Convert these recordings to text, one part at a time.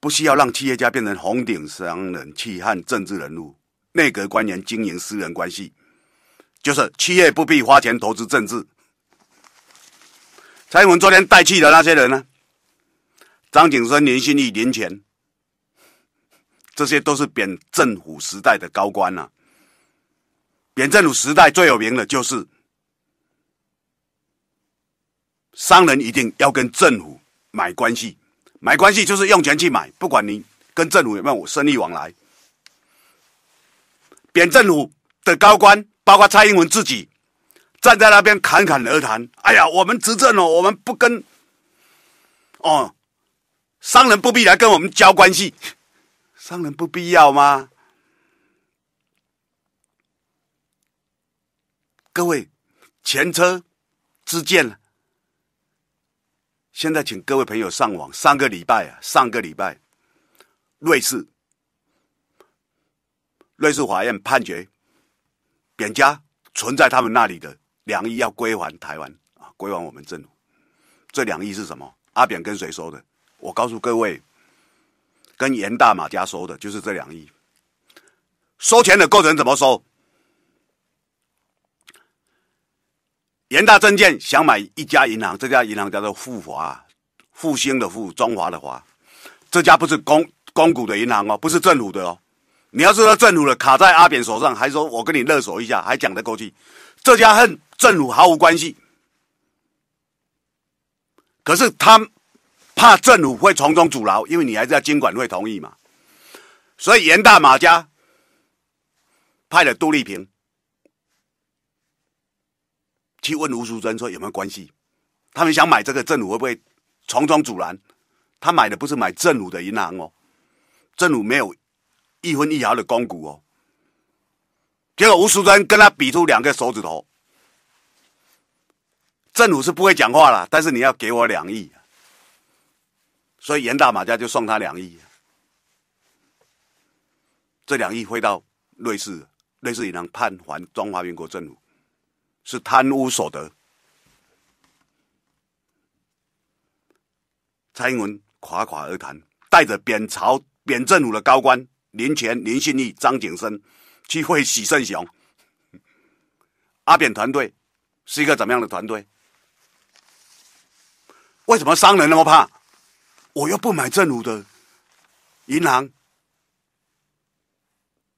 不需要让企业家变成红顶商人，去和政治人物、内阁官员经营私人关系，就是企业不必花钱投资政治。蔡英文昨天带去的那些人呢？张景生、林信义、林泉，这些都是扁政府时代的高官啊。扁政府时代最有名的就是商人一定要跟政府买关系。买关系就是用钱去买，不管你跟政府有没有生意往来。扁政府的高官，包括蔡英文自己，站在那边侃侃而谈：“哎呀，我们执政了，我们不跟哦，商人不必来跟我们交关系，商人不必要吗？”各位，前车之鉴了。现在请各位朋友上网，上个礼拜啊，上个礼拜，瑞士，瑞士法院判决，扁家存在他们那里的两亿要归还台湾啊，归还我们政府。这两亿是什么？阿扁跟谁收的？我告诉各位，跟严大马家收的，就是这两亿。收钱的过程怎么收？严大证券想买一家银行，这家银行叫做富华、复兴的富，中华的华。这家不是公公股的银行哦，不是政府的哦。你要是说政府的卡在阿扁手上，还说我跟你勒索一下，还讲得过去。这家恨政府毫无关系，可是他怕政府会从中阻挠，因为你还是要监管会同意嘛。所以严大马家派了杜立平。去问吴淑珍说有没有关系？他们想买这个政府会不会重重阻拦？他买的不是买政府的银行哦，政府没有一分一毫的公股哦。结果吴淑珍跟他比出两个手指头，政府是不会讲话了，但是你要给我两亿，所以严大马家就送他两亿，这两亿汇到瑞士，瑞士银行判还中华民国政府。是贪污所得。蔡英文垮垮而谈，带着扁朝扁政府的高官林权、林信义、张景生去会许胜雄。阿扁团队是一个怎么样的团队？为什么商人那么怕？我又不买政府的银行，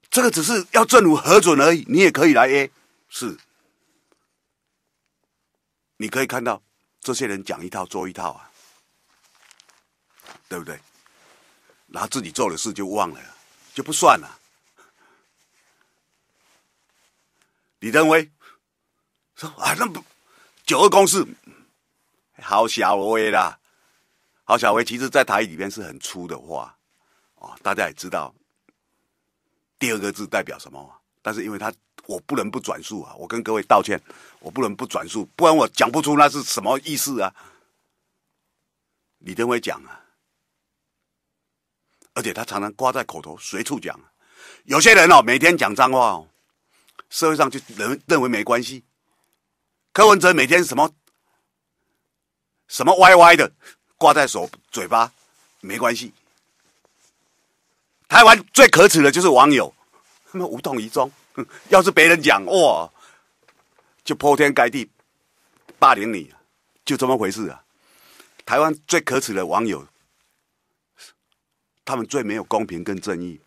这个只是要政府核准而已，你也可以来 A 是。你可以看到，这些人讲一套做一套啊，对不对？拿自己做的事就忘了，就不算了。李登辉说：“啊，那不九二共识，好小威啦，好小威。其实，在台语里边是很粗的话哦，大家也知道，第二个字代表什么？但是，因为他。”我不能不转述啊！我跟各位道歉，我不能不转述，不然我讲不出那是什么意思啊！李登辉讲啊，而且他常常挂在口头，随处讲。有些人哦，每天讲脏话哦，社会上就认认为没关系。柯文哲每天什么什么歪歪的挂在手嘴巴，没关系。台湾最可耻的就是网友，他们无动于衷。要是别人讲，哇，就铺天盖地霸凌你，就这么回事啊！台湾最可耻的网友，他们最没有公平跟正义，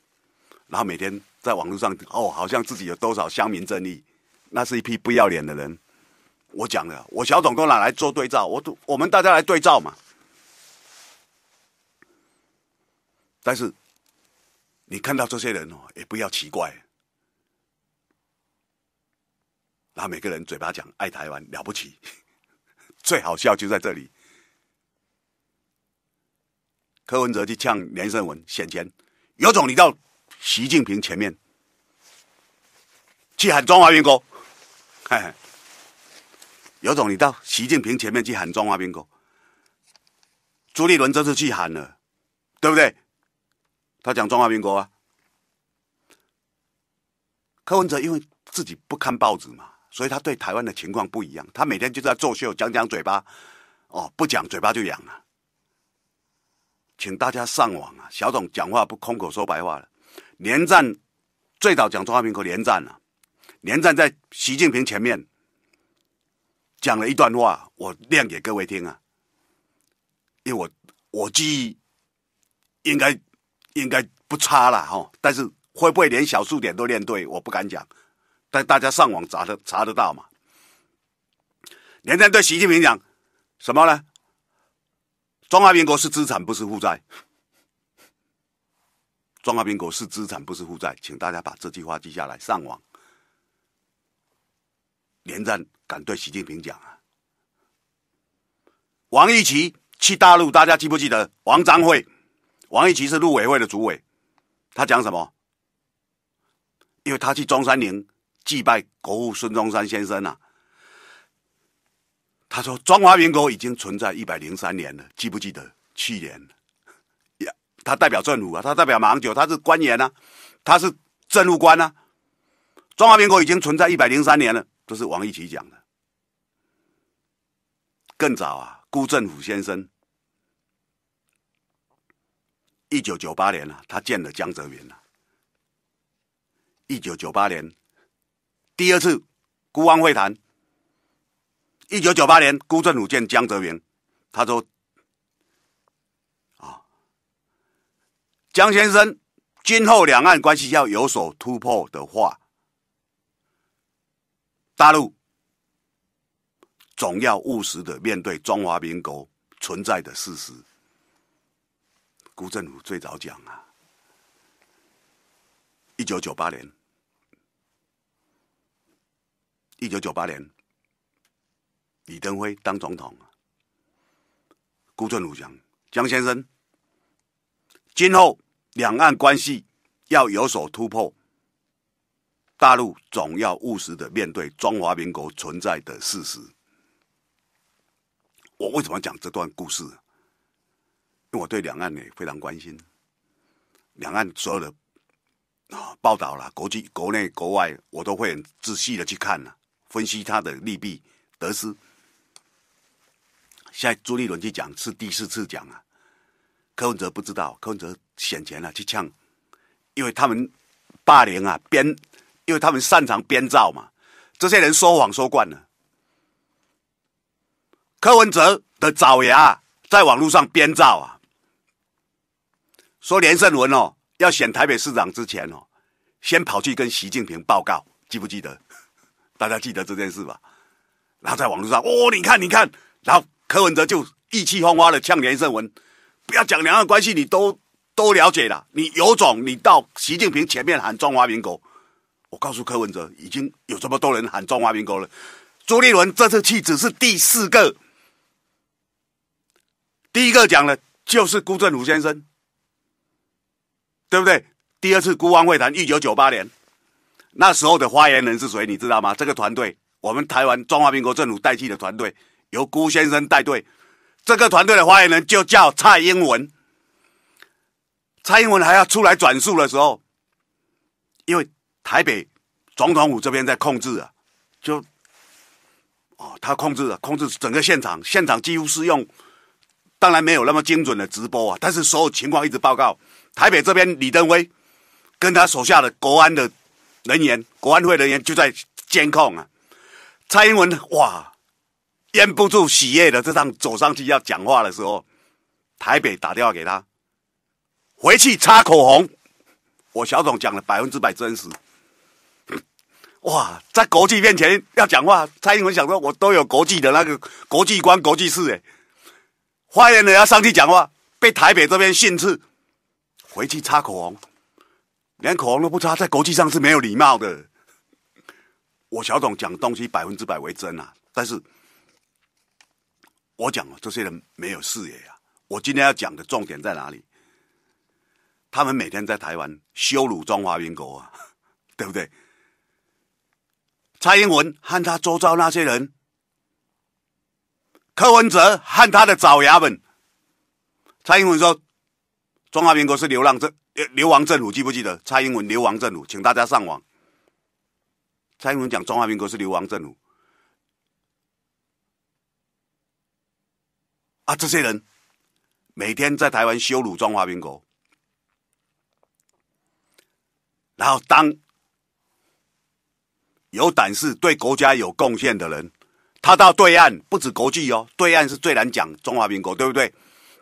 然后每天在网络上，哦，好像自己有多少乡民正义，那是一批不要脸的人。我讲了，我小总工拿来做对照？我都我们大家来对照嘛。但是你看到这些人哦，也不要奇怪。然后每个人嘴巴讲爱台湾了不起，最好笑就在这里。柯文哲去呛连胜文选前有种你到习近平前面去喊中华民国，有种你到习近平前面去喊中华民国。朱立伦这次去喊了，对不对？他讲中华民国啊。柯文哲因为自己不看报纸嘛。所以他对台湾的情况不一样，他每天就在作秀，讲讲嘴巴，哦，不讲嘴巴就痒了。请大家上网啊，小董讲话不空口说白话了。连战最早讲，中华民国连战啊，连战在习近平前面讲了一段话，我念给各位听啊，因为我我记忆应该应该不差了哈，但是会不会连小数点都念对，我不敢讲。但大家上网查的查得到嘛？连战对习近平讲什么呢？中华民国是资产不是负债，中华民国是资产不是负债，请大家把这句话记下来。上网，连战敢对习近平讲啊？王一奇去大陆，大家记不记得王章会？王一奇是陆委会的主委，他讲什么？因为他去中山陵。祭拜国父孙中山先生啊！他说：“中华民国已经存在一百零三年了，记不记得去年？”呀，他代表政府啊，他代表马英九，他是官员啊，他是政务官啊。中华民国已经存在一百零三年了，这是王一琦讲的。更早啊，辜振甫先生，一九九八年啊，他见了江泽民啊，一九九八年。第二次孤汪会谈，一九九八年，辜振甫见江泽民，他说：“啊，江先生，今后两岸关系要有所突破的话，大陆总要务实的面对中华民国存在的事实。”辜振甫最早讲啊，一九九八年。一九九八年，李登辉当总统，辜振鲁祥江先生，今后两岸关系要有所突破，大陆总要务实的面对中华民国存在的事实。”我为什么讲这段故事？因为我对两岸呢非常关心，两岸所有的报道了，国际、国内、国外，我都会很仔细的去看呢。分析他的利弊得失。现在朱立伦去讲是第四次讲啊，柯文哲不知道，柯文哲选钱了去呛，因为他们霸凌啊编，因为他们擅长编造嘛，这些人说谎说惯了。柯文哲的爪牙在网络上编造啊，说连胜文哦要选台北市长之前哦，先跑去跟习近平报告，记不记得？大家记得这件事吧，然后在网络上，哦，你看，你看，然后柯文哲就意气风发的呛连胜文，不要讲两岸关系，你都都了解了，你有种，你到习近平前面喊中华民国。我告诉柯文哲，已经有这么多人喊中华民国了。朱立伦这次去只是第四个，第一个讲的，就是辜振甫先生，对不对？第二次孤汪会谈，一九九八年。那时候的发言人是谁？你知道吗？这个团队，我们台湾中华民国政府代替的团队，由辜先生带队。这个团队的发言人就叫蔡英文。蔡英文还要出来转述的时候，因为台北总统府这边在控制啊，就哦，他控制了，控制整个现场，现场几乎是用，当然没有那么精准的直播啊，但是所有情况一直报告。台北这边李登辉跟他手下的国安的。人员，国安会人员就在监控啊。蔡英文哇，咽不住喜悦的这趟走上去要讲话的时候，台北打电话给他，回去擦口红。我小董讲了百分之百真实。哇，在国际面前要讲话，蔡英文想说，我都有国际的那个国际观、国际诶，哎。言人要上去讲话，被台北这边训斥，回去擦口红。连口红都不擦，在国际上是没有礼貌的。我小董讲东西百分之百为真啊，但是我讲这些人没有视野啊。我今天要讲的重点在哪里？他们每天在台湾羞辱中华民国啊，对不对？蔡英文和他周遭那些人，柯文哲和他的爪牙们，蔡英文说中华民国是流浪者。流亡政府记不记得？蔡英文流亡政府，请大家上网。蔡英文讲中华民国是流亡政府啊！这些人每天在台湾羞辱中华民国，然后当有胆识、对国家有贡献的人，他到对岸，不止国际哦，对岸是最难讲中华民国，对不对？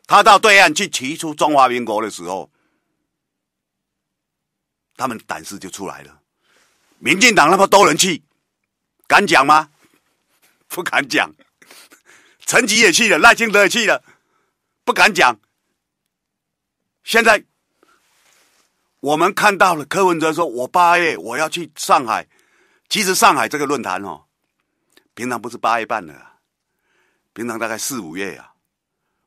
他到对岸去提出中华民国的时候。他们胆识就出来了。民进党那么多人去，敢讲吗？不敢讲。陈吉也去了，赖清德也去了，不敢讲。现在我们看到了柯文哲说：“我八月我要去上海。”其实上海这个论坛哦，平常不是八月办的，平常大概四五月呀。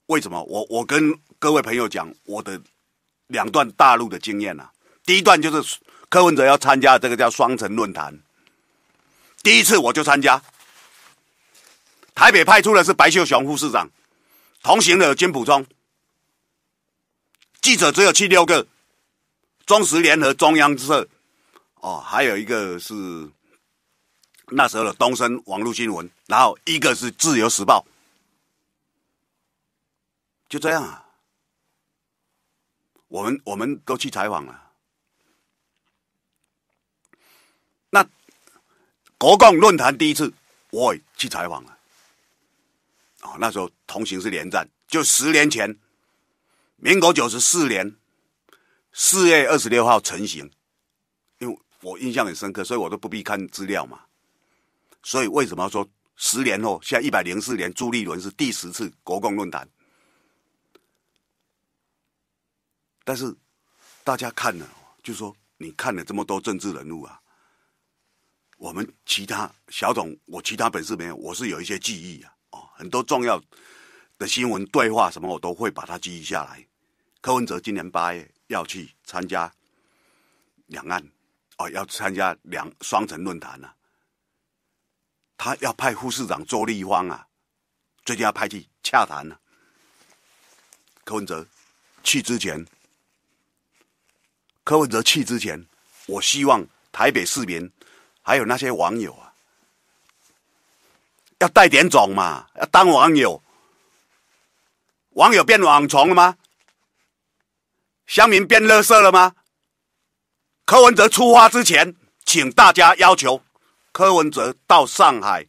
为什么？我我跟各位朋友讲我的两段大陆的经验啊。第一段就是柯文哲要参加这个叫双城论坛，第一次我就参加。台北派出的是白秀雄副市长，同行的金普忠，记者只有七六个，中时联合、中央社，哦，还有一个是那时候的东森网络新闻，然后一个是自由时报，就这样啊。我们我们都去采访了。国共论坛第一次，我去采访了。啊，那时候同行是连战，就十年前，民国九十四年四月二十六号成型，因为我印象很深刻，所以我都不必看资料嘛。所以为什么说十年后现在一百零四年朱立伦是第十次国共论坛？但是大家看了，就说你看了这么多政治人物啊。我们其他小董，我其他本事没有，我是有一些记忆啊，哦，很多重要的新闻对话什么，我都会把它记忆下来。柯文哲今年八月要去参加两岸，哦，要参加两双城论坛了，他要派副市长周立方啊，最近要派去洽谈呢。柯文哲去之前，柯文哲去之前，我希望台北市民。还有那些网友啊，要带点种嘛？要当网友，网友变网虫了吗？乡民变垃圾了吗？柯文哲出发之前，请大家要求柯文哲到上海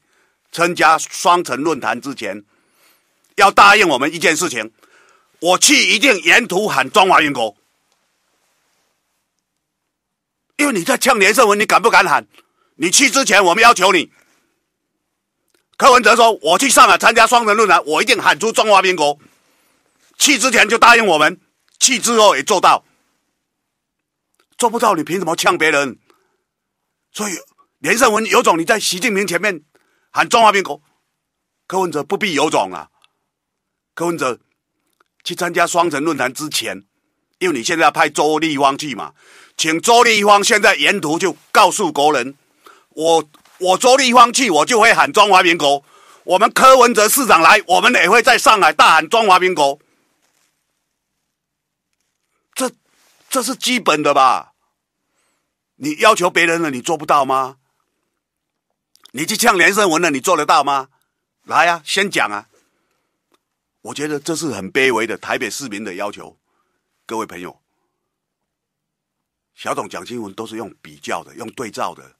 参加双城论坛之前，要答应我们一件事情：我去一定沿途喊中华民国，因为你在呛连胜文，你敢不敢喊？你去之前，我们要求你。柯文哲说：“我去上海参加双城论坛，我一定喊出中华民国。”去之前就答应我们，去之后也做到。做不到，你凭什么呛别人？所以连胜文有种，你在习近平前面喊中华民国，柯文哲不必有种啊。柯文哲去参加双城论坛之前，因为你现在要派周立方去嘛，请周立方现在沿途就告诉国人。我我周立方去，我就会喊中华民国；我们柯文哲市长来，我们也会在上海大喊中华民国。这这是基本的吧？你要求别人了，你做不到吗？你去呛连胜文了，你做得到吗？来呀，先讲啊！我觉得这是很卑微的台北市民的要求。各位朋友，小董讲新闻都是用比较的，用对照的。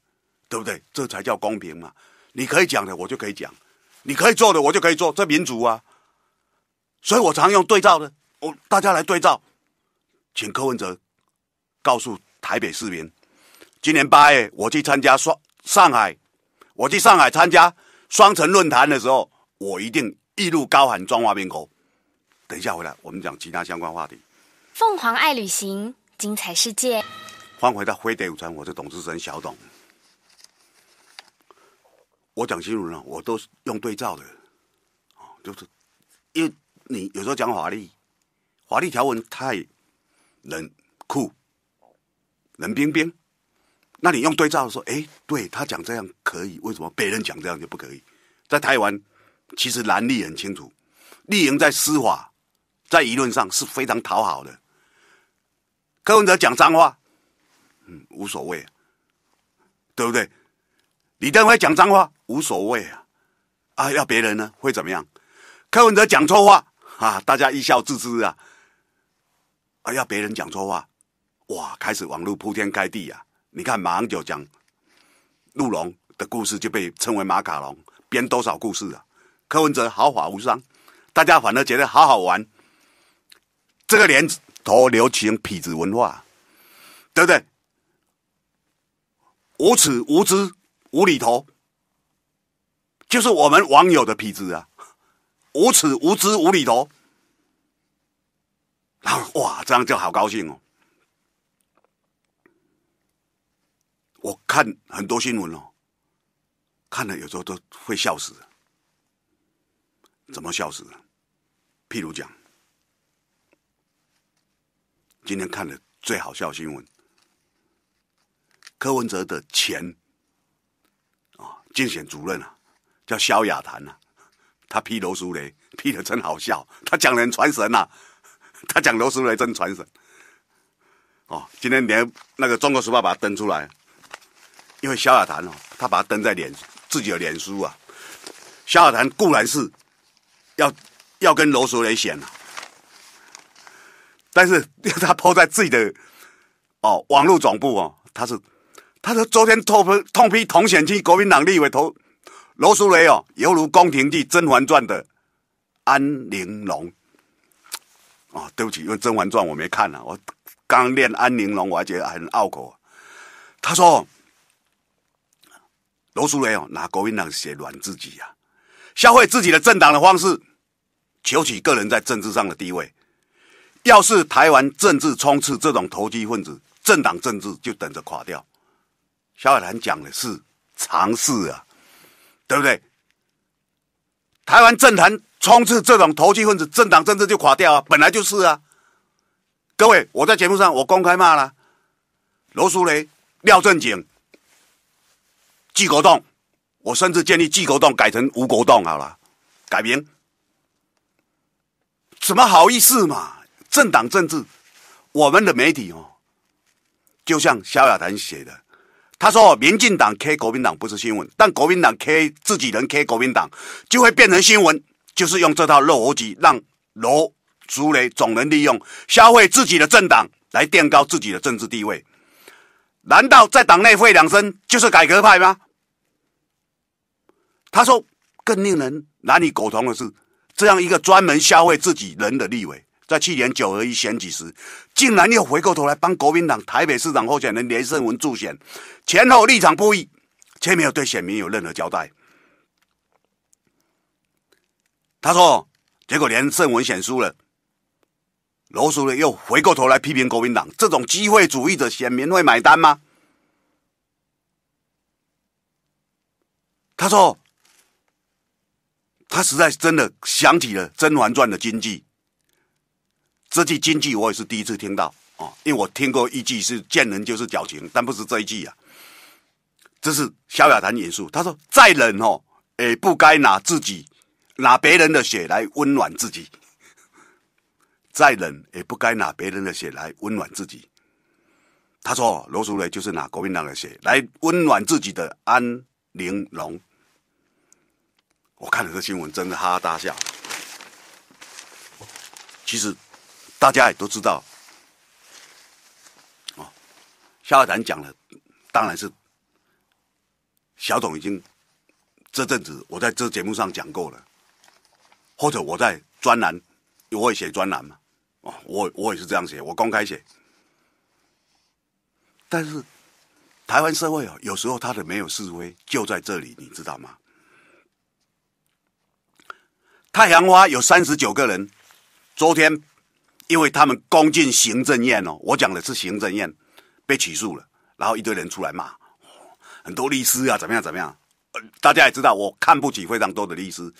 对不对？这才叫公平嘛！你可以讲的，我就可以讲；你可以做的，我就可以做。这民主啊！所以我常用对照的，我大家来对照。请柯文哲告诉台北市民：今年八月我去参加双上海，我去上海参加双城论坛的时候，我一定一路高喊“中华民国”。等一下回来，我们讲其他相关话题。凤凰爱旅行，精彩世界。欢迎回到《飞碟午餐，我是董志生小董。我讲新闻呢，我都是用对照的，哦，就是因为你有时候讲法律，法律条文太冷酷、冷冰冰，那你用对照说，哎，对他讲这样可以，为什么别人讲这样就不可以？在台湾，其实蓝绿很清楚，绿营在司法、在舆论上是非常讨好的。柯文哲讲脏话，嗯，无所谓，对不对？李登辉讲脏话。无所谓啊，啊，要别人呢会怎么样？柯文哲讲错话，啊，大家一笑置之啊。啊，要别人讲错话，哇，开始网络铺天盖地啊！你看马上就讲陆茸的故事就被称为马卡龙，编多少故事啊？柯文哲毫发无伤，大家反而觉得好好玩。这个年头流行痞子文化，对不对？无耻、无知、无厘头。就是我们网友的皮子啊，无耻、无知、无厘头，然后哇，这样就好高兴哦！我看很多新闻哦，看了有时候都会笑死。怎么笑死？譬如讲，今天看的最好笑新闻，柯文哲的钱啊，竞选主任啊。叫萧亚谈呐，他批罗书雷批的真好笑，他讲人传神呐，他讲罗书雷真传神。哦，今天连那个中国时报把他登出来，因为萧亚谈哦，他把他登在脸自己的脸书啊。萧亚谈固然是要要跟罗书雷显，但是 他抛在自己的哦网络总部哦，他是他是昨天痛批痛批同选区国民党立委投。罗淑蕾哦，犹如《宫廷剧《甄嬛传》的安陵容哦，对不起，因为《甄嬛传》我没看了，我刚练安陵容，我觉得很拗口。他说：“罗淑蕾哦，拿国民党写软自己呀，消费自己的政党的方式，求取个人在政治上的地位。要是台湾政治充斥这种投机分子，政党政治就等着垮掉。”萧海谈讲的是常事啊。对不对？台湾政坛充斥这种投机分子，政党政治就垮掉啊！本来就是啊。各位，我在节目上我公开骂了罗淑蕾、廖正景、季国栋。我甚至建议季国栋改成吴国栋好了，改名。怎么好意思嘛？政党政治，我们的媒体哦，就像萧亚谈写的。他说：“民进党 K 国民党不是新闻，但国民党 K 自己人 K 国民党就会变成新闻，就是用这套肉逻辑让罗、竹雷总能利用消费自己的政党来垫高自己的政治地位。难道在党内会两声就是改革派吗？”他说：“更令人难以苟同的是，这样一个专门消费自己人的立委。”在去年九合一选举时，竟然又回过头来帮国民党台北市长候选人连胜文助选，前后立场不一，却没有对选民有任何交代。他说，结果连胜文选输了，罗淑蕾又回过头来批评国民党，这种机会主义者，选民会买单吗？他说，他实在真的想起了《甄嬛传》的经济。这句京剧我也是第一次听到哦，因为我听过一句是“见人就是矫情”，但不是这一句啊。这是萧亚谈演述，他说：“再冷哦，也不该拿自己拿别人的血来温暖自己；再冷也不该拿别人的血来温暖自己。”他说：“罗淑蕾就是拿国民党的血来温暖自己的安玲珑。”我看了这新闻，真的哈哈大笑。其实。大家也都知道，哦，夏尔丹讲了，当然是小董已经这阵子我在这节目上讲过了，或者我在专栏，我也写专栏嘛，哦，我我也是这样写，我公开写，但是台湾社会哦，有时候他的没有示威就在这里，你知道吗？太阳花有三十九个人，昨天。因为他们攻进行政院哦，我讲的是行政院被起诉了，然后一堆人出来骂，很多律师啊怎么样怎么样，大家也知道，我看不起非常多的律师，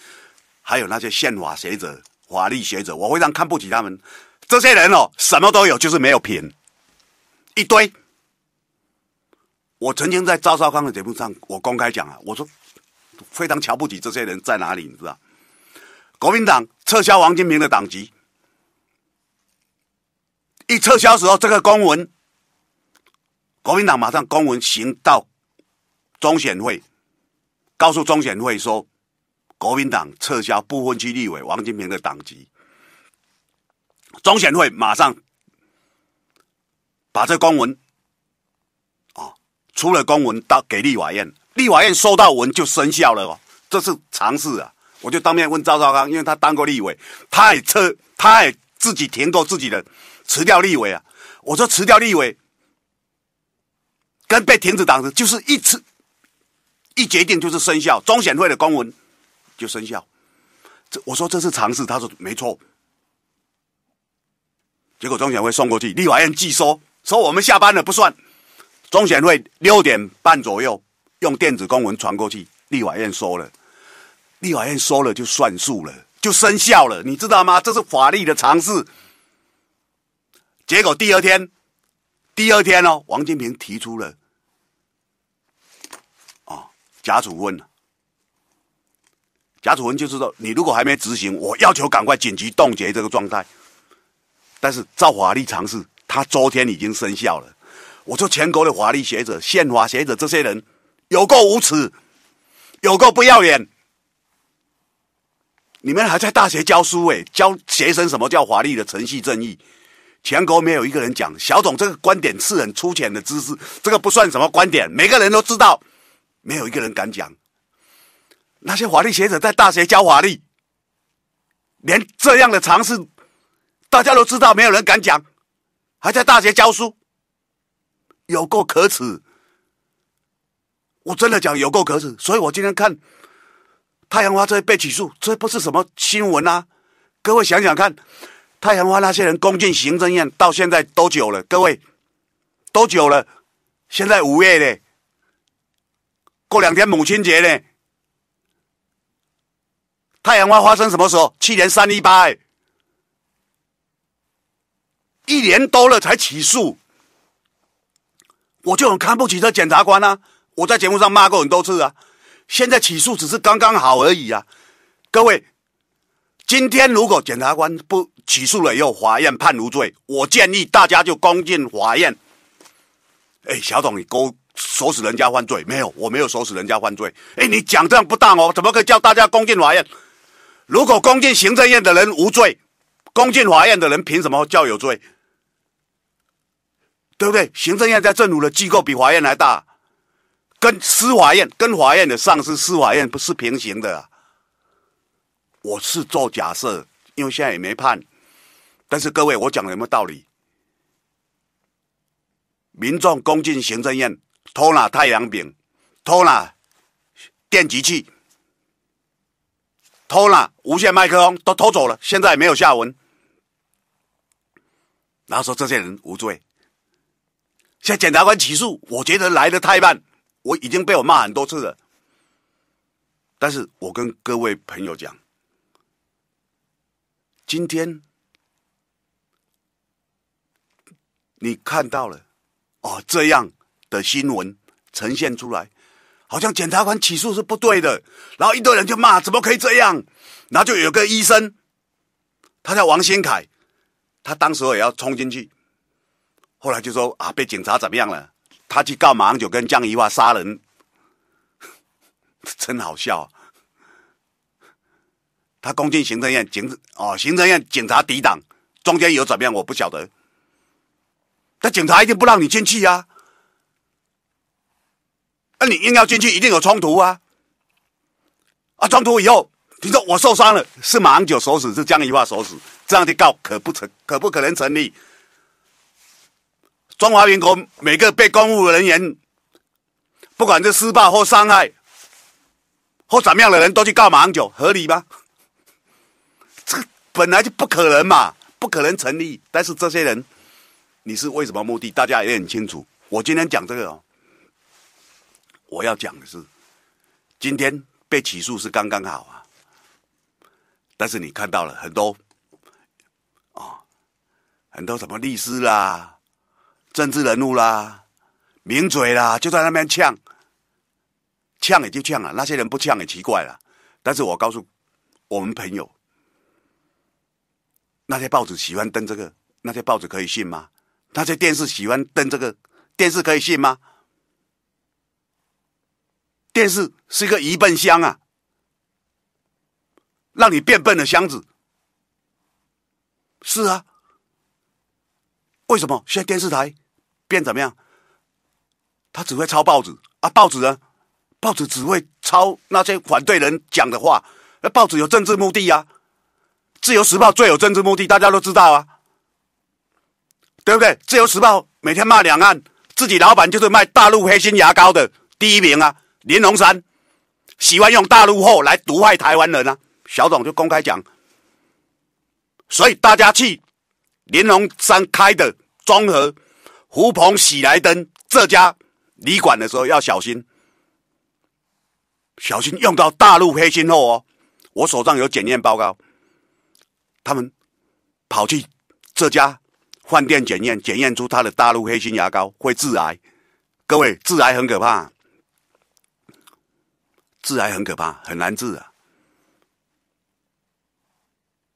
还有那些宪法学者、法律学者，我非常看不起他们这些人哦，什么都有，就是没有品，一堆。我曾经在赵少康的节目上，我公开讲啊，我说非常瞧不起这些人在哪里，你知道？国民党撤销王金平的党籍。一撤销时候，这个公文，国民党马上公文行到中选会，告诉中选会说，国民党撤销部分区立委王金平的党籍，中选会马上把这公文，啊，出了公文到给立法院，立法院收到文就生效了哦，这是常事啊。我就当面问赵少康，因为他当过立委，他也撤，他也自己填过自己的。辞掉立委啊！我说辞掉立委，跟被停止党的，就是一次一决定就是生效，中选会的公文就生效。这我说这是常识，他说没错。结果中选会送过去，立法院拒收，说我们下班了不算。中选会六点半左右用电子公文传过去，立法院收了，立法院收了就算数了，就生效了，你知道吗？这是法律的常识。结果第二天，第二天哦，王金平提出了啊，贾主文，贾主文就是说，你如果还没执行，我要求赶快紧急冻结这个状态。但是，照法律常识，他昨天已经生效了。我说，全国的法律学者、宪法学者这些人，有够无耻，有够不要脸！你们还在大学教书哎，教学生什么叫法律的程序正义？全国没有一个人讲小董这个观点是很粗浅的知识，这个不算什么观点，每个人都知道，没有一个人敢讲。那些法律学者在大学教法律，连这样的尝试，大家都知道，没有人敢讲，还在大学教书，有够可耻。我真的讲有够可耻，所以我今天看太阳花车被起诉，这不是什么新闻啊？各位想想看。太阳花那些人攻进行政院到现在多久了？各位，多久了？现在五月嘞，过两天母亲节嘞。太阳花发生什么时候？去年三一八，一年多了才起诉，我就很看不起这检察官啊！我在节目上骂过很多次啊，现在起诉只是刚刚好而已啊，各位。今天如果检察官不起诉了，又法院判无罪，我建议大家就恭敬法院。哎，小董，你勾唆使人家犯罪没有？我没有唆使人家犯罪。哎，你讲这样不当哦，怎么可以叫大家攻敬法院？如果攻进行政院的人无罪，攻进法院的人凭什么叫有罪？对不对？行政院在政府的机构比法院还大，跟司法院、跟法院的上司司法院不是平行的。我是做假设，因为现在也没判。但是各位，我讲没有道理？民众攻进行政院，偷拿太阳饼，偷拿电极器，偷拿无线麦克风都偷走了，现在没有下文。然后说这些人无罪，现在检察官起诉，我觉得来的太慢。我已经被我骂很多次了，但是我跟各位朋友讲。今天你看到了哦，这样的新闻呈现出来，好像检察官起诉是不对的，然后一堆人就骂，怎么可以这样？然后就有个医生，他叫王新凯，他当时也要冲进去，后来就说啊，被警察怎么样了？他去告马上就跟江怡华杀人，真好笑。他攻进行政院警哦，行政院警察抵挡，中间有怎么样我不晓得。但警察一定不让你进去呀，那你硬要进去，一定有冲突啊！啊，冲突以后，听说我受伤了，是马英九手死，是江宜桦手死，这样去告可不成，可不可能成立？中华民国每个被公务人员，不管是施暴或伤害或怎么样的人都去告马英九，合理吗？这本来就不可能嘛，不可能成立。但是这些人，你是为什么目的？大家也很清楚。我今天讲这个哦，我要讲的是，今天被起诉是刚刚好啊。但是你看到了很多，哦，很多什么律师啦、政治人物啦、名嘴啦，就在那边呛，呛也就呛了。那些人不呛也奇怪了。但是我告诉我们朋友。那些报纸喜欢登这个，那些报纸可以信吗？那些电视喜欢登这个，电视可以信吗？电视是一个疑笨箱啊，让你变笨的箱子。是啊，为什么现在电视台变怎么样？他只会抄报纸啊，报纸呢？报纸只会抄那些反对人讲的话，那报纸有政治目的呀。自由时报最有政治目的，大家都知道啊，对不对？自由时报每天骂两岸，自己老板就是卖大陆黑心牙膏的第一名啊，林龙山，喜欢用大陆货来毒害台湾人啊。小董就公开讲，所以大家去林龙山开的中和、胡鹏、喜来登这家旅馆的时候要小心，小心用到大陆黑心货哦。我手上有检验报告。他们跑去这家饭店检验，检验出他的大陆黑心牙膏会致癌。各位，致癌很可怕，致癌很可怕，很难治啊，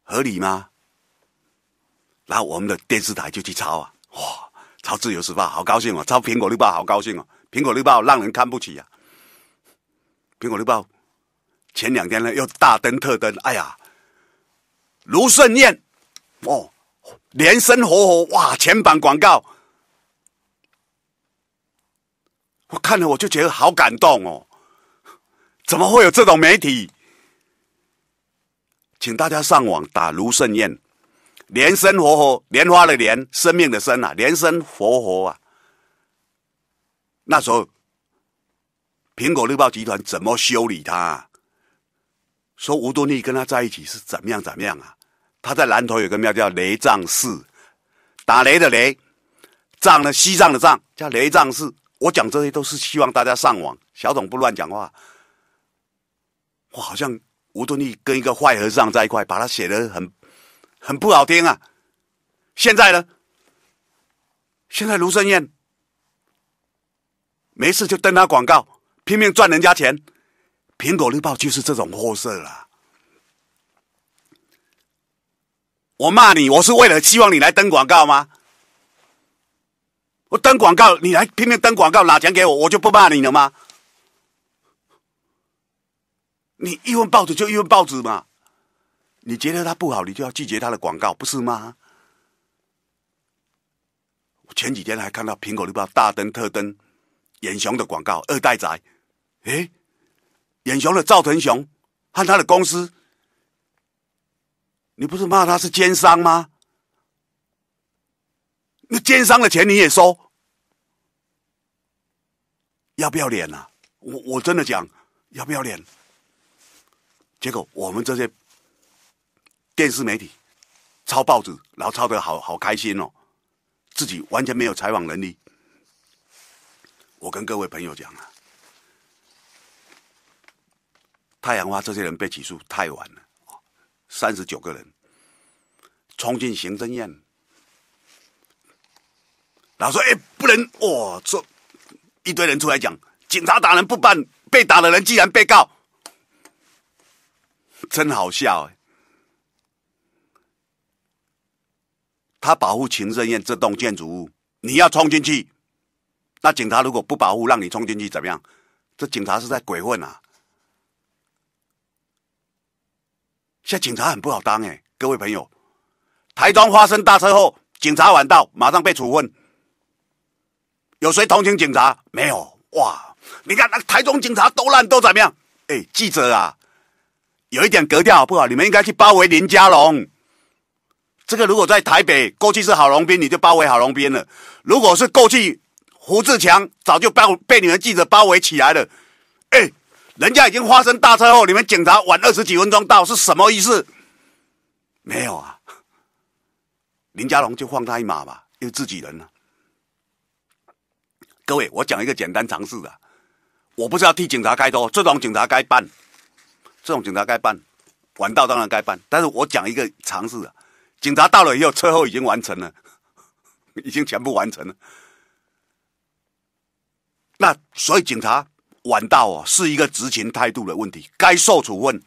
合理吗？然后我们的电视台就去抄啊，哇，抄《自由时报》好高兴哦，抄《苹果日报》好高兴哦，《苹果日报》让人看不起呀，《苹果日报》前两天呢又大登特登，哎呀！卢顺燕，哦，莲生活活哇！全版广告，我看了我就觉得好感动哦。怎么会有这种媒体？请大家上网打卢顺燕，莲生活活，莲花的莲，生命的生啊，莲生活活啊。那时候，苹果日报集团怎么修理他？说吴敦义跟他在一起是怎么样怎么样啊？他在南头有个庙叫雷藏寺，打雷的雷，藏呢西藏的藏，叫雷藏寺。我讲这些都是希望大家上网，小董不乱讲话。我好像吴敦义跟一个坏和尚在一块，把他写的很很不好听啊。现在呢，现在卢生燕没事就登他广告，拼命赚人家钱。苹果日报就是这种货色了。我骂你，我是为了希望你来登广告吗？我登广告，你来拼命登广告，拿钱给我，我就不骂你了吗？你一问报纸就一问报纸嘛？你觉得他不好，你就要拒绝他的广告，不是吗？前几天还看到苹果日报大登特登，眼熊的广告，二代仔，哎，眼熊的赵腾雄和他的公司。你不是骂他是奸商吗？那奸商的钱你也收，要不要脸呐？我我真的讲，要不要脸？结果我们这些电视媒体抄报纸，然后抄的好好开心哦，自己完全没有采访能力。我跟各位朋友讲啊，太阳花这些人被起诉太晚了。三十九个人冲进行政院，然后说：“哎，不能哇！这一堆人出来讲，警察打人不办，被打的人既然被告，真好笑哎！他保护行政院这栋建筑物，你要冲进去，那警察如果不保护，让你冲进去怎么样？这警察是在鬼混啊！”现在警察很不好当哎，各位朋友，台中发生大车祸，警察晚到，马上被处分。有谁同情警察？没有哇？你看那台中警察都烂都怎么样？哎，记者啊，有一点格调好不好？你们应该去包围林家龙。这个如果在台北，过去是郝龙斌，你就包围郝龙斌了；如果是过去胡志强，早就被被你们记者包围起来了。哎。人家已经发生大车祸，你们警察晚二十几分钟到是什么意思？没有啊，林家龙就放他一马吧，是自己人呢。各位，我讲一个简单尝试的，我不是要替警察开脱，这种警察该办，这种警察该办，晚到当然该办。但是我讲一个尝试，警察到了以后，车祸已经完成了，已经全部完成了，那所以警察。晚到啊，是一个执勤态度的问题，该受处分。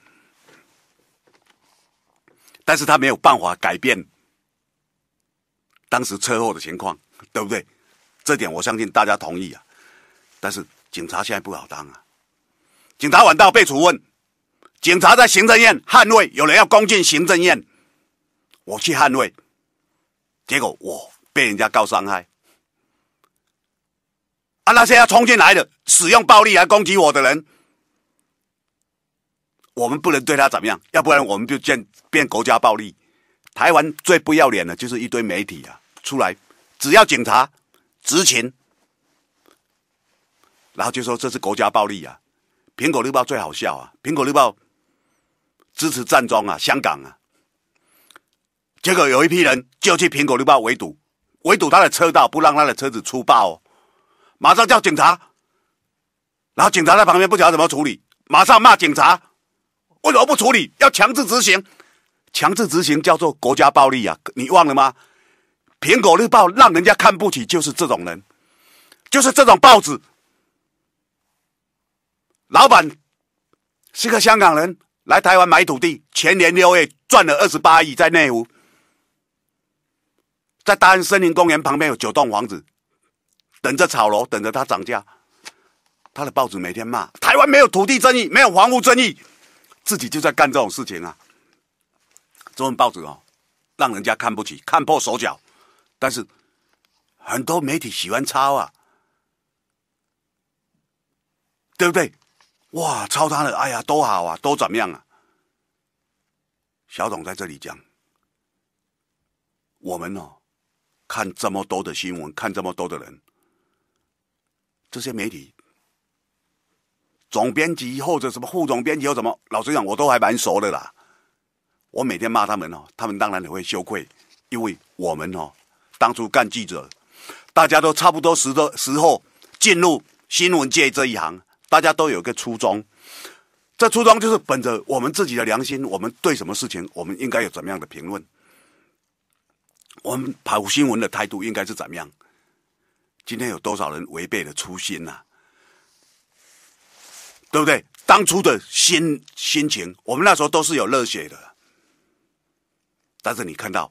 但是他没有办法改变当时车祸的情况，对不对？这点我相信大家同意啊。但是警察现在不好当啊，警察晚到被处分，警察在行政院捍卫，有人要攻进行政院，我去捍卫，结果我被人家告伤害。啊，那些要冲进来的使用暴力来攻击我的人，我们不能对他怎么样，要不然我们就变变国家暴力。台湾最不要脸的就是一堆媒体啊，出来只要警察执勤，然后就说这是国家暴力啊。苹果日报最好笑啊，苹果日报支持站桩啊，香港啊，结果有一批人就去苹果日报围堵，围堵他的车道，不让他的车子出报。马上叫警察，然后警察在旁边不晓得怎么处理，马上骂警察，为什么不处理？要强制执行，强制执行叫做国家暴力啊！你忘了吗？苹果日报让人家看不起，就是这种人，就是这种报纸。老板是个香港人，来台湾买土地，前年六月赚了二十八亿在内湖，在大安森林公园旁边有九栋房子。等着炒楼，等着它涨价。他的报纸每天骂台湾没有土地正义，没有房屋正义，自己就在干这种事情啊！这份报纸哦，让人家看不起，看破手脚。但是很多媒体喜欢抄啊，对不对？哇，抄他了！哎呀，多好啊，多怎么样啊？小董在这里讲，我们呢，看这么多的新闻，看这么多的人。这些媒体总编辑或者什么副总编辑或什么，老实讲，我都还蛮熟的啦。我每天骂他们哦，他们当然也会羞愧，因为我们哦，当初干记者，大家都差不多时的时候进入新闻界这一行，大家都有个初衷。这初衷就是本着我们自己的良心，我们对什么事情，我们应该有怎么样的评论，我们跑新闻的态度应该是怎么样。今天有多少人违背了初心呐？对不对？当初的心心情，我们那时候都是有热血的。但是你看到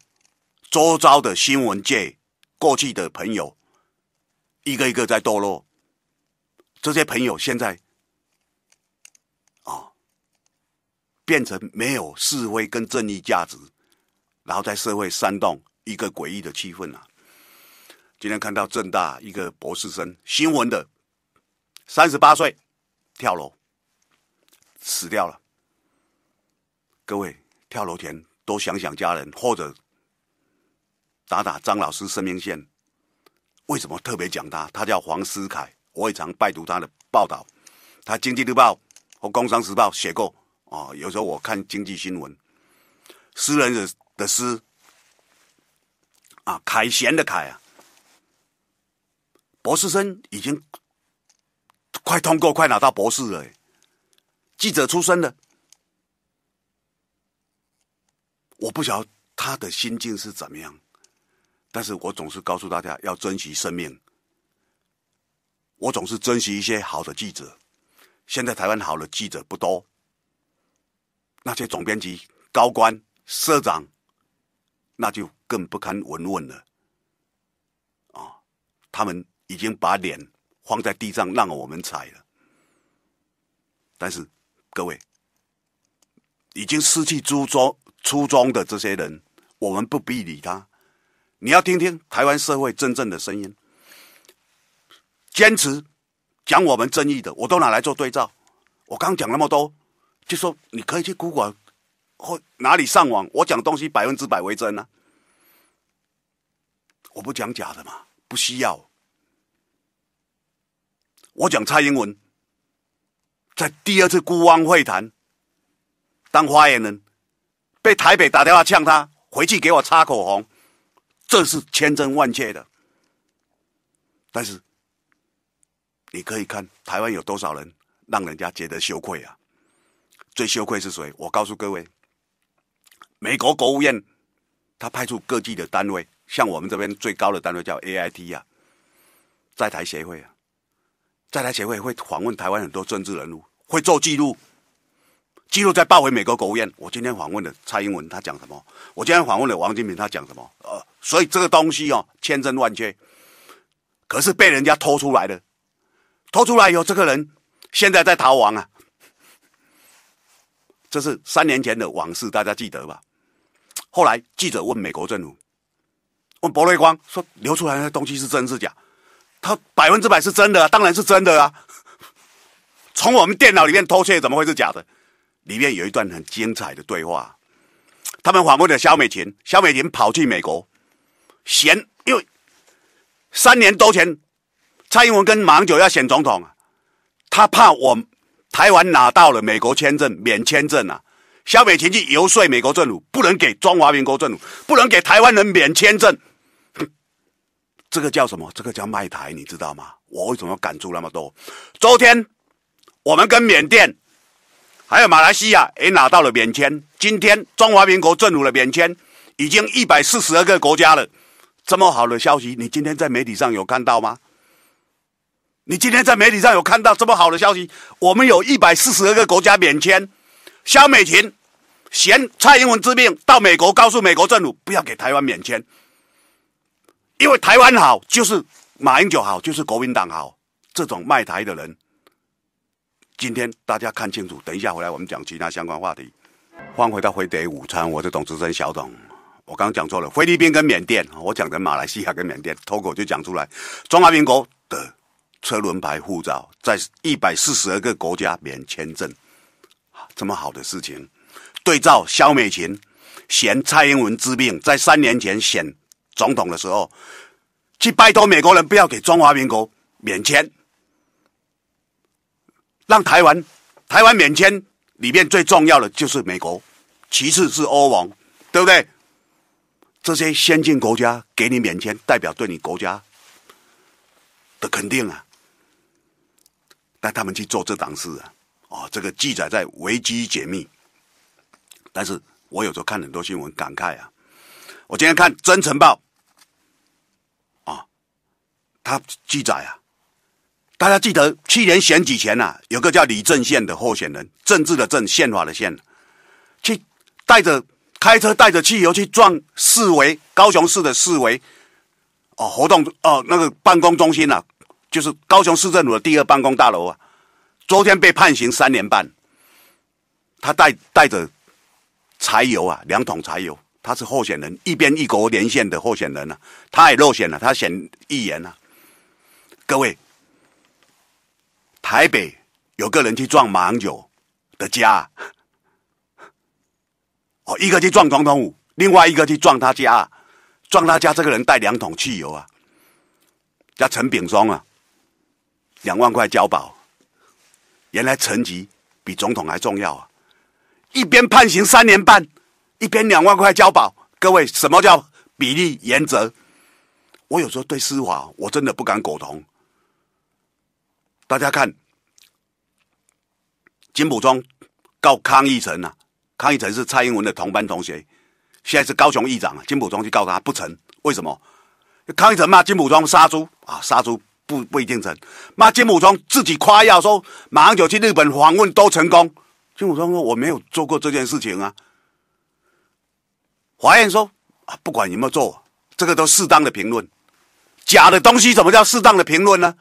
周遭的新闻界，过去的朋友，一个一个在堕落。这些朋友现在啊，变成没有是非跟正义价值，然后在社会煽动一个诡异的气氛啊。今天看到正大一个博士生，新闻的，三十八岁跳楼死掉了。各位跳楼前多想想家人，或者打打张老师生命线。为什么特别讲他？他叫黄思凯，我也常拜读他的报道。他《经济日报》和《工商时报》写过。啊，有时候我看经济新闻，诗人的的诗，啊，凯旋的凯啊。博士生已经快通过，快拿到博士了。记者出身的，我不晓得他的心境是怎么样，但是我总是告诉大家要珍惜生命。我总是珍惜一些好的记者。现在台湾好的记者不多，那些总编辑、高官、社长，那就更不堪闻问了。啊，他们。已经把脸放在地上让我们踩了，但是各位已经失去初衷初衷的这些人，我们不必理他。你要听听台湾社会真正的声音，坚持讲我们正义的，我都拿来做对照。我刚讲那么多，就说你可以去 Google 或哪里上网，我讲东西百分之百为真啊！我不讲假的嘛，不需要。我讲蔡英文在第二次孤汪会谈当发言人，被台北打电话呛他回去给我擦口红，这是千真万确的。但是你可以看台湾有多少人让人家觉得羞愧啊！最羞愧是谁？我告诉各位，美国国务院他派出各级的单位，像我们这边最高的单位叫 AIT 啊，在台协会啊。在台协会会访问台湾很多政治人物，会做记录，记录再报回美国国务院。我今天访问的蔡英文他讲什么？我今天访问的王金平他讲什么？呃，所以这个东西哦，千真万确，可是被人家偷出来的，偷出来以后，这个人现在在逃亡啊。这是三年前的往事，大家记得吧？后来记者问美国政府，问伯瑞光说：“流出来的东西是真是假？”他百分之百是真的，当然是真的啊！从我们电脑里面偷窃怎么会是假的？里面有一段很精彩的对话，他们反问了肖美琴，肖美琴跑去美国，嫌因为三年多前蔡英文跟马英九要选总统，他怕我台湾拿到了美国签证免签证啊，肖美琴去游说美国政府，不能给中华民国政府不能给台湾人免签证。这个叫什么？这个叫卖台，你知道吗？我为什么要敢做那么多？昨天我们跟缅甸还有马来西亚也拿到了免签，今天中华民国政府的免签已经一百四十二个国家了。这么好的消息，你今天在媒体上有看到吗？你今天在媒体上有看到这么好的消息？我们有一百四十二个国家免签。肖美琴嫌蔡英文之命到美国，告诉美国政府不要给台湾免签。因为台湾好，就是马英九好，就是国民党好。这种卖台的人，今天大家看清楚。等一下回来，我们讲其他相关话题。欢回到回德午餐，我是董志珍小董。我刚刚讲错了，菲律宾跟缅甸，我讲的马来西亚跟缅甸。脱口就讲出来，中华民国的车轮牌护照，在一百四十二个国家免签证，这么好的事情。对照肖美琴嫌蔡英文治病，在三年前嫌。总统的时候，去拜托美国人不要给中华民国免签，让台湾台湾免签里面最重要的就是美国，其次是欧盟，对不对？这些先进国家给你免签，代表对你国家的肯定啊！但他们去做这档事啊！哦，这个记载在危机解密。但是我有时候看很多新闻感慨啊，我今天看《真诚报》。他记载啊，大家记得去年选举前呐，有个叫李正宪的候选人，政治的政，宪法的宪，去带着开车带着汽油去撞四维高雄市的四维哦活动哦那个办公中心呐，就是高雄市政府的第二办公大楼啊。昨天被判刑三年半，他带带着柴油啊两桶柴油，他是候选人，一边一国连线的候选人啊，他也落选了，他选议员呐。各位，台北有个人去撞英九的家，哦，一个去撞总统府，另外一个去撞他家，撞他家这个人带两桶汽油啊，叫陈炳松啊，两万块交保，原来成绩比总统还重要啊，一边判刑三年半，一边两万块交保，各位什么叫比例原则？我有时候对司法我真的不敢苟同。大家看，金普忠告康义成啊，康义成是蔡英文的同班同学，现在是高雄议长啊。金普忠去告他不成，为什么？康义成骂金普忠杀猪啊，杀猪不不一定成。骂金普忠自己夸耀说马上就去日本访问都成功，金普忠说我没有做过这件事情啊。华燕说啊，不管有没有做，这个都适当的评论。假的东西怎么叫适当的评论呢？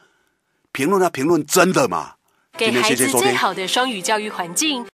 评论啊，评论真的吗？给孩子最好的双语教育环境。